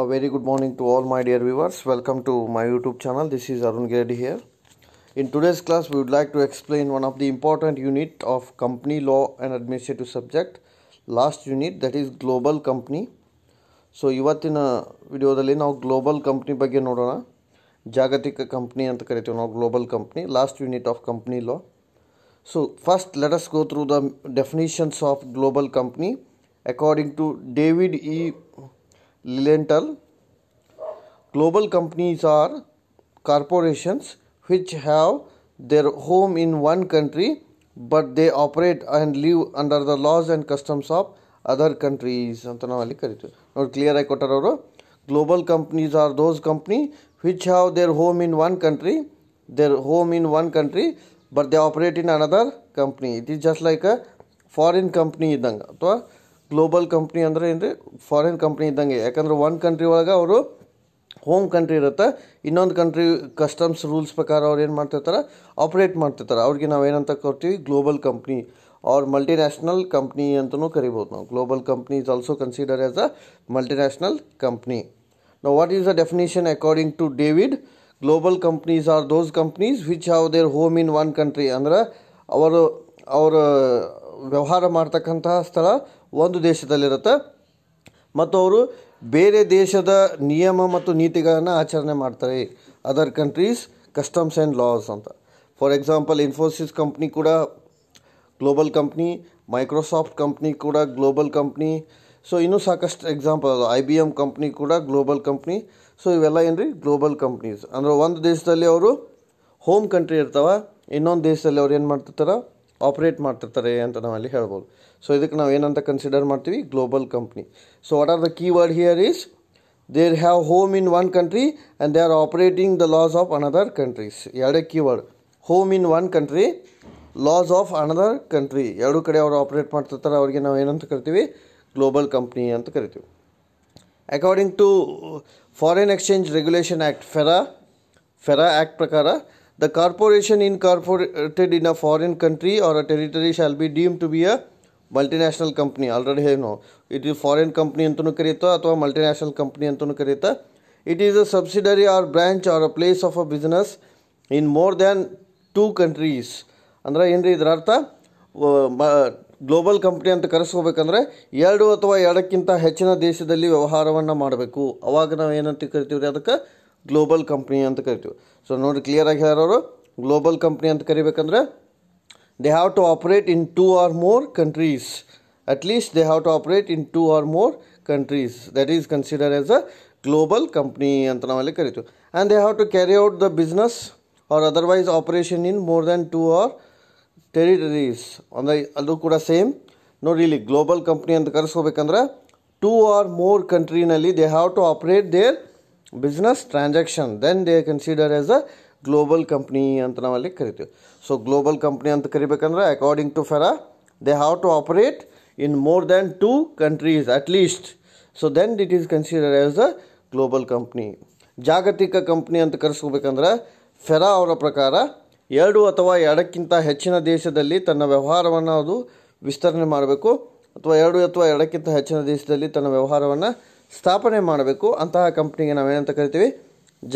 a very good morning to all my dear viewers welcome to my youtube channel this is arun gredi here in today's class we would like to explain one of the important unit of company law and administrative subject last unit that is global company so you a video dalli now global company bagge nodona jagatika company and anta karitivu now global company last unit of company law so first let us go through the definitions of global company according to david e Lilienthal. Global companies are corporations which have their home in one country but they operate and live under the laws and customs of other countries. Not ನಾವು ಅಲ್ಲಿ ಕರಿತೀವಿ ನೋಡಿ clear ಆಗಿ ಕೊಟ್ಟಾರ ಅವರು global companies are those company which have their home in one country their home in one country but they operate in another company it is just like a global company ಅಂದರೆ ಏನು foreign company ಇದ್ದಂಗೆ ಯಾಕಂದ್ರೆ ಒಂದು country ಒಳಗೆ ಅವರು home country ಇರುತ್ತೆ ಇನ್ನೊಂದು country customs rules ಪ್ರಕಾರ ಅವ್ರು ಏನು ಮಾಡ್ತಿರ್ತಾರೆ ಆಪ್ರೇಟ್ ಮಾಡ್ತಿರ್ತಾರೆ ಅವ್ರಿಗೆ ನಾವು ಏನಂತ ಕೊಡ್ತೀವಿ global company or multinational company ಅಂತಲೂ ಕರಿಬೋದು ನಾವು global company is also consider as a multinational company ನಾವು what is the definition according to David global companies are those companies which have their home in one country ಅಂದ್ರೆ ಅವರು ಅವರ ವ್ಯವಹಾರ ಮಾಡ್ತಕ್ಕಂತಹ ಸ್ಥಳ ಒಂದು ದೇಶದಲ್ಲಿರುತ್ತೆ ಮತ್ತು ಅವರು ಬೇರೆ ದೇಶದ ನಿಯಮ ಮತ್ತು ನೀತಿಗಳನ್ನು ಆಚರಣೆ ಮಾಡ್ತಾರೆ other countries customs and laws ಅಂತ ಫಾರ್ ಎಕ್ಸಾಂಪಲ್ ಇನ್ಫೋಸಿಸ್ ಕಂಪ್ನಿ ಕೂಡ ಗ್ಲೋಬಲ್ ಕಂಪ್ನಿ ಮೈಕ್ರೋಸಾಫ್ಟ್ ಕಂಪ್ನಿ ಕೂಡ ಗ್ಲೋಬಲ್ ಕಂಪ್ನಿ ಸೊ ಇನ್ನೂ ಸಾಕಷ್ಟು ಎಕ್ಸಾಂಪಲ್ ಅದು ಐ ಬಿ ಎಮ್ ಕಂಪ್ನಿ ಕೂಡ ಗ್ಲೋಬಲ್ ಕಂಪ್ನಿ ಸೊ ಇವೆಲ್ಲ ಏನು ರೀ ಗ್ಲೋಬಲ್ ಕಂಪ್ನೀಸ್ ಅಂದ್ರೆ ಒಂದು ದೇಶದಲ್ಲಿ ಅವರು ಹೋಮ್ ಕಂಟ್ರಿ ಇರ್ತಾವೆ ಇನ್ನೊಂದು ದೇಶದಲ್ಲಿ ಅವ್ರು ಏನು ಮಾಡ್ತಿರ್ತಾರೆ ಆಪ್ರೇಟ್ ಮಾಡ್ತಿರ್ತಾರೆ ಅಂತ ನಾವು ಅಲ್ಲಿ ಹೇಳ್ಬೋದು ಸೊ ಇದಕ್ಕೆ ನಾವು ಏನಂತ ಕನ್ಸಿಡರ್ ಮಾಡ್ತೀವಿ global company so what are the keyword here is their have home in one country and they are operating the laws of another countries ಎರಡೇ keyword home in one country laws of another country ಎರಡೂ ಕಡೆ ಅವರು operate ಮಾಡ್ತಿರ್ತಾರೆ ಅವ್ರಿಗೆ ನಾವು ಏನಂತ ಕರಿತೀವಿ global company ಅಂತ ಕರಿತೀವಿ according to foreign exchange regulation act FERA FERA act ಪ್ರಕಾರ The corporation incorporated in a foreign country or a territory shall be deemed to be a multinational company already ಹೇಳಿ ನಾವು ಇಟ್ ಈಸ್ ಫಾರಿನ್ ಕಂಪ್ನಿ ಅಂತಲೂ ಕರೀತಾ ಅಥವಾ multinational company ಅಂತಲೂ ಕರೀತಾ it is a subsidiary or branch or a place of a business in more than two countries ಅಂದ್ರೆ ಏನು ಇದರ ಅರ್ಥ ಗ್ಲೋಬಲ್ ಕಂಪ್ನಿ ಅಂತ ಕರೆಸ್ಕೋಬೇಕಂದ್ರೆ ಎರಡು ಅಥವಾ ಎರಡಕ್ಕಿಂತ ಹೆಚ್ಚಿನ ದೇಶದಲ್ಲಿ ವ್ಯವಹಾರವನ್ನು ಮಾಡಬೇಕು ಅವಾಗ ನಾವು ಏನಂತ ಕರಿತೀವಿ ರೀ ಅದಕ್ಕೆ ಗ್ಲೋಬಲ್ ಕಂಪ್ನಿ ಅಂತ ಕರಿತೀವಿ ಸೊ ನೋಡಿ ಕ್ಲಿಯರ್ ಆಗಿ ಗ್ಲೋಬಲ್ ಕಂಪ್ನಿ ಅಂತ ಕರಿಬೇಕಂದ್ರೆ they have to operate in two or more countries at least they have to operate in two or more countries that is consider as a global company ಅಂತ ನಾವಲ್ಲಿ ಕರಿತೀವಿ and they have to carry out the business or otherwise operation in more than two or territories ಅಂದರೆ ಅದು ಕೂಡ same ನೋಡಿ ಇಲ್ಲಿ global company ಅಂತ ಕರೆಸ್ಕೋಬೇಕಂದ್ರೆ ಟೂ ಆರ್ ಮೋರ್ ಕಂಟ್ರಿನಲ್ಲಿ they have to operate there business transaction then they consider as a global company ಅಂತ ನಾವಲ್ಲಿ ಕರಿತೀವಿ ಸೊ ಗ್ಲೋಬಲ್ ಕಂಪ್ನಿ ಅಂತ ಕರಿಬೇಕಂದ್ರೆ according to FERA they have to operate in more than two countries at least so then it is consider as a global company ಜಾಗತಿಕ company ಅಂತ ಕರೆಸ್ಕೋಬೇಕಂದ್ರೆ ಫೆರಾ ಅವರ ಪ್ರಕಾರ ಎರಡು ಅಥವಾ ಎರಡಕ್ಕಿಂತ ಹೆಚ್ಚಿನ ದೇಶದಲ್ಲಿ ತನ್ನ ವ್ಯವಹಾರವನ್ನು ಅದು ವಿಸ್ತರಣೆ ಮಾಡಬೇಕು ಅಥವಾ ಎರಡು ಅಥವಾ ಎರಡಕ್ಕಿಂತ ಹೆಚ್ಚಿನ ದೇಶದಲ್ಲಿ ತನ್ನ ವ್ಯವಹಾರವನ್ನು ಸ್ಥಾಪನೆ ಮಾಡಬೇಕು ಅಂತಹ ಕಂಪ್ನಿಗೆ ನಾವೇನಂತ ಕರಿತೀವಿ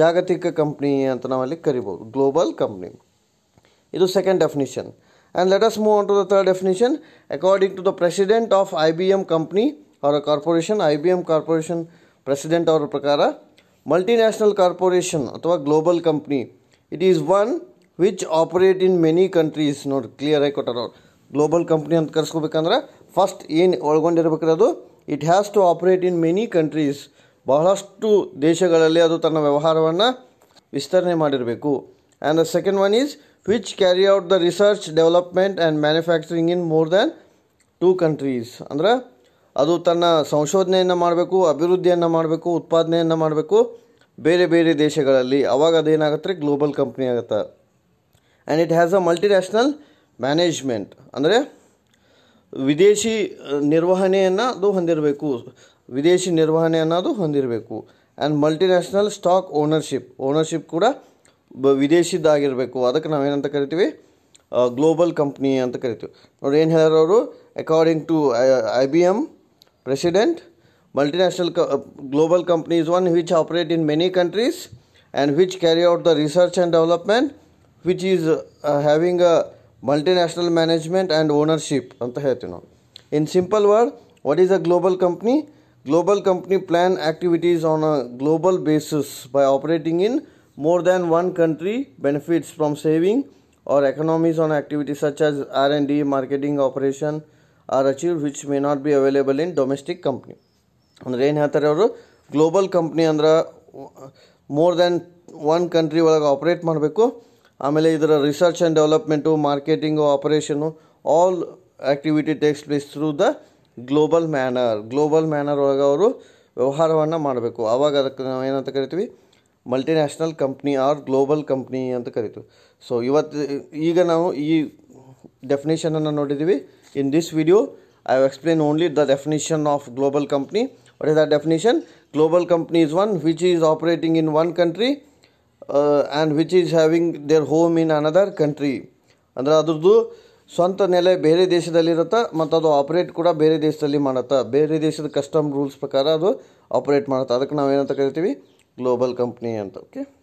ಜಾಗತಿಕ ಕಂಪ್ನಿ ಅಂತ ನಾವಲ್ಲಿ ಕರಿಬೋದು ಗ್ಲೋಬಲ್ ಕಂಪ್ನಿ ಇದು second definition and let us move on to the third definition according to the president of I B M company ಅವರ corporation I B M corporation president ಅವರ ಪ್ರಕಾರ ಮಲ್ಟಿನ್ಯಾಷನಲ್ ಕಾರ್ಪೊರೇಷನ್ ಅಥವಾ global company it is one which operate in many countries ನೋಡಿ clear ಆಗಿ ಕೊಟ್ಟಾರ ಅವ್ರು global company ಅಂತ ಕರ್ಸ್ಕೋಬೇಕಂದ್ರೆ first ಏನು ಒಳಗೊಂಡಿರ್ಬೇಕ್ರೆ ಅದು it has to operate in many countries ಬಹಳಷ್ಟು ದೇಶಗಳಲ್ಲಿ ಅದು ತನ್ನ ವ್ಯವಹಾರವನ್ನು ವಿಸ್ತರಣೆ ಮಾಡಿರಬೇಕು and the second one is which carry out the research development and manufacturing in more than two countries ಅಂದರೆ ಅದು ತನ್ನ ಸಂಶೋಧನೆಯನ್ನು ಮಾಡಬೇಕು ಅಭಿವೃದ್ಧಿಯನ್ನು ಮಾಡಬೇಕು ಉತ್ಪಾದನೆಯನ್ನು ಮಾಡಬೇಕು ಬೇರೆ ಬೇರೆ ದೇಶಗಳಲ್ಲಿ ಅವಾಗ ಅದೇನಾಗುತ್ತೆ ಗ್ಲೋಬಲ್ ಕಂಪ್ನಿ ಆಗುತ್ತೆ and it has a multinational management ಅಂದರೆ ವಿದೇಶಿ ನಿರ್ವಹಣೆಯನ್ನು ಅದು ಹೊಂದಿರಬೇಕು ವಿದೇಶಿ ನಿರ್ವಹಣೆ ಅನ್ನೋದು ಹೊಂದಿರಬೇಕು and multinational stock ownership ownership ಕೂಡ ಬ ವಿದೇಶಿದ್ದಾಗಿರಬೇಕು ಅದಕ್ಕೆ ನಾವೇನಂತ ಕರಿತೀವಿ ಗ್ಲೋಬಲ್ ಕಂಪ್ನಿ ಅಂತ ಕರಿತೀವಿ ನೋಡಿ ಏನು ಹೇಳ್ಯಾರ ಅವರು according to I B M president multinational ಕ global companies one which operate in many countries and which carry out the research and development which is having a multinational management and ownership ಅಂತ ಹೇಳ್ತೀವಿ ನಾವು in simple word what is a global company global company plan activities on a global basis by operating in more than one country benefits from saving or economies on activities such as R and D marketing operation or achieve which may not be available in domestic company ಅಂದರೆ ಏನು ಹೇಳ್ತಾರೆ ಅವರು global company ಅಂದ್ರೆ more than one country ಒಳಗೆ operate ಮಾಡಬೇಕು ಆಮೇಲೆ ಇದರ research and development marketing operation all activity takes place through the global manner global manner ಒಳಗೆ ಅವರು ವ್ಯವಹಾರವನ್ನು ಮಾಡಬೇಕು ಆವಾಗ ಅದಕ್ಕೆ ನಾವು ಏನಂತ ಕರಿತೀವಿ multinational company or global company ಅಂತ ಕರಿತೀವಿ ಸೊ ಇವತ್ತು ಈಗ ನಾವು ಈ ಡೆಫಿನೇಷನನ್ನು ನೋಡಿದ್ದೀವಿ ಇನ್ this video I have explain only the definition of global company what is the definition global company is one which is operating in one country and which is having their home in another country ಅಂದರೆ ಅದ್ರದ್ದು ಸ್ವಂತ ನೆಲೆ ಬೇರೆ ದೇಶದಲ್ಲಿರುತ್ತೆ ಮತ್ತು ಅದು operate ಕೂಡ ಬೇರೆ ದೇಶದಲ್ಲಿ ಮಾಡುತ್ತೆ ಬೇರೆ ದೇಶದ ಕಸ್ಟಮ್ ರೂಲ್ಸ್ ಪ್ರಕಾರ ಅದು ಆಪ್ರೇಟ್ ಮಾಡುತ್ತೆ ಅದಕ್ಕೆ ನಾವು ಏನಂತ ಕರಿತೀವಿ ಗ್ಲೋಬಲ್ ಕಂಪ್ನಿ ಅಂತ ಓಕೆ